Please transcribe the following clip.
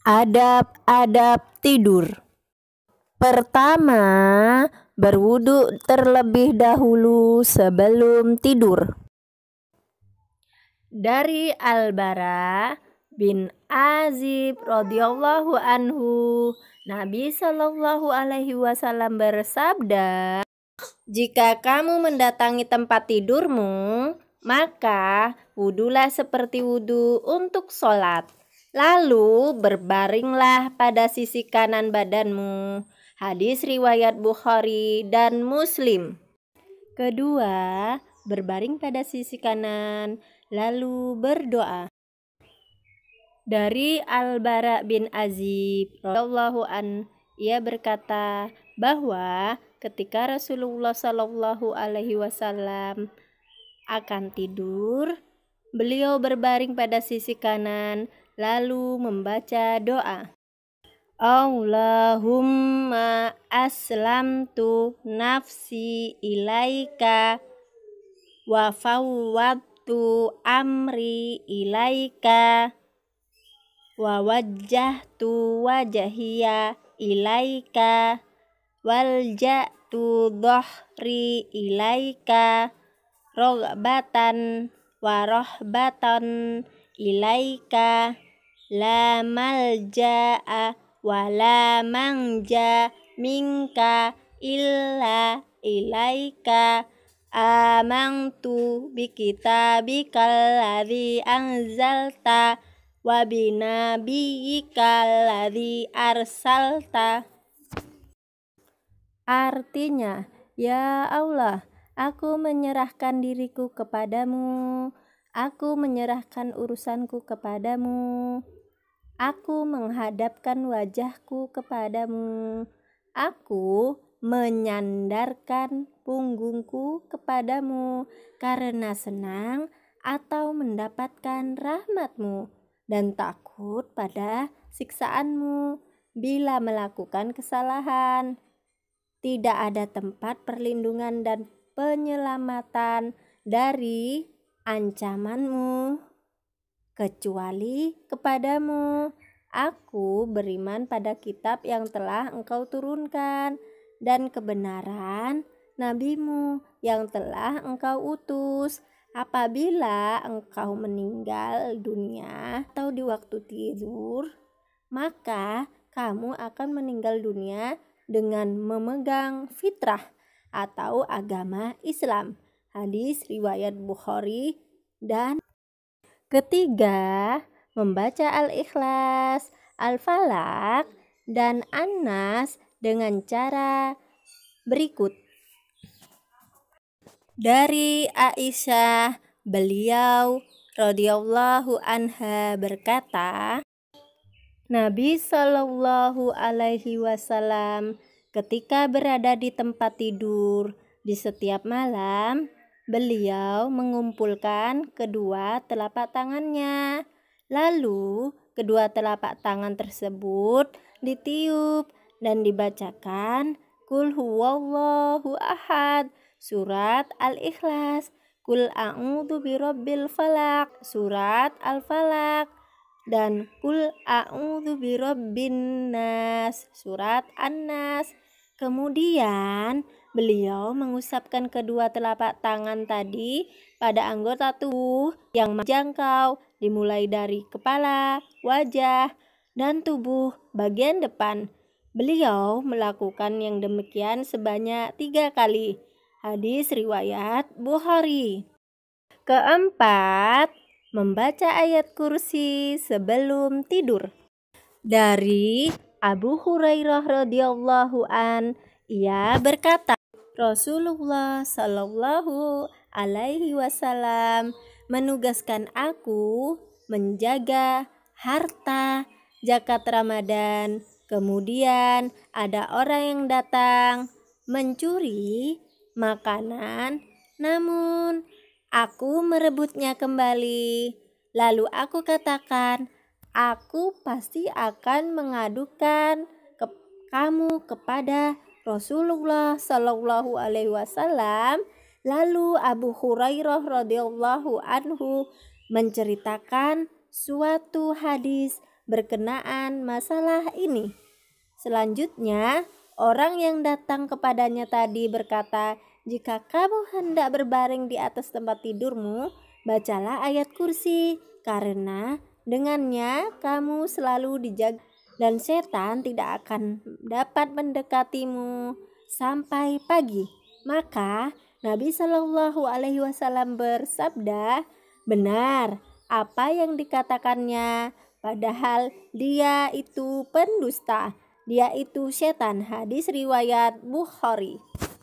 Adab-adab tidur. Pertama, berwudu terlebih dahulu sebelum tidur. Dari Al-Bara bin Azib radhiyallahu anhu, Nabi Shallallahu alaihi wasallam bersabda, "Jika kamu mendatangi tempat tidurmu, maka wudulah seperti wudu untuk sholat." Lalu berbaringlah pada sisi kanan badanmu. Hadis riwayat Bukhari dan Muslim. Kedua, berbaring pada sisi kanan, lalu berdoa. Dari Al-Bara bin Azib, radhiyallahu an, ia berkata bahwa ketika Rasulullah Shallallahu alaihi wasallam akan tidur, beliau berbaring pada sisi kanan lalu membaca doa. Allahumma aslamtu nafsi ilaika wa fawwadtu amri ilaika wa wajjahtu wajhiya ilaika ja'tu dhahri ilaika rogbatan wa rohbatan ilaika la malja'a wa la manja minka illa ilaika amantu bikitabikal ladzi anzalta wa binabiyikal ladzi arsalta Artinya, ya Allah, aku menyerahkan diriku kepadamu Aku menyerahkan urusanku kepadamu. Aku menghadapkan wajahku kepadamu. Aku menyandarkan punggungku kepadamu karena senang atau mendapatkan rahmatmu dan takut pada siksaanmu bila melakukan kesalahan. Tidak ada tempat perlindungan dan penyelamatan dari ancamanmu, kecuali kepadamu. Aku beriman pada kitab yang telah engkau turunkan dan kebenaran nabimu yang telah engkau utus. Apabila engkau meninggal dunia atau di waktu tidur, maka kamu akan meninggal dunia dengan memegang fitrah atau agama Islam hadis riwayat Bukhari dan ketiga membaca Al-Ikhlas, Al-Falak dan an dengan cara berikut. Dari Aisyah, beliau radhiyallahu anha berkata, Nabi Shallallahu alaihi wasallam ketika berada di tempat tidur di setiap malam Beliau mengumpulkan kedua telapak tangannya. Lalu, kedua telapak tangan tersebut ditiup dan dibacakan Kul huwallahu ahad Surat Al-Ikhlas Kul a'udhu birabbil falak Surat Al-Falak Dan Kul a'udhu birabbin nas Surat An-Nas Kemudian, beliau mengusapkan kedua telapak tangan tadi pada anggota tubuh yang menjangkau, dimulai dari kepala, wajah, dan tubuh bagian depan. Beliau melakukan yang demikian sebanyak tiga kali. Hadis riwayat Bukhari. Keempat, membaca ayat kursi sebelum tidur. Dari Abu Hurairah radhiyallahu an ia berkata, Rasulullah shallallahu alaihi wasallam menugaskan aku menjaga harta zakat Ramadan. Kemudian ada orang yang datang mencuri makanan, namun aku merebutnya kembali. Lalu aku katakan, aku pasti akan mengadukan ke kamu kepada Rasulullah Shallallahu Alaihi Wasallam. Lalu Abu Hurairah radhiyallahu anhu menceritakan suatu hadis berkenaan masalah ini. Selanjutnya, orang yang datang kepadanya tadi berkata, "Jika kamu hendak berbaring di atas tempat tidurmu, bacalah ayat kursi, karena Dengannya kamu selalu dijaga dan setan tidak akan dapat mendekatimu sampai pagi. Maka Nabi Shallallahu Alaihi Wasallam bersabda, benar apa yang dikatakannya, padahal dia itu pendusta, dia itu setan. Hadis riwayat Bukhari.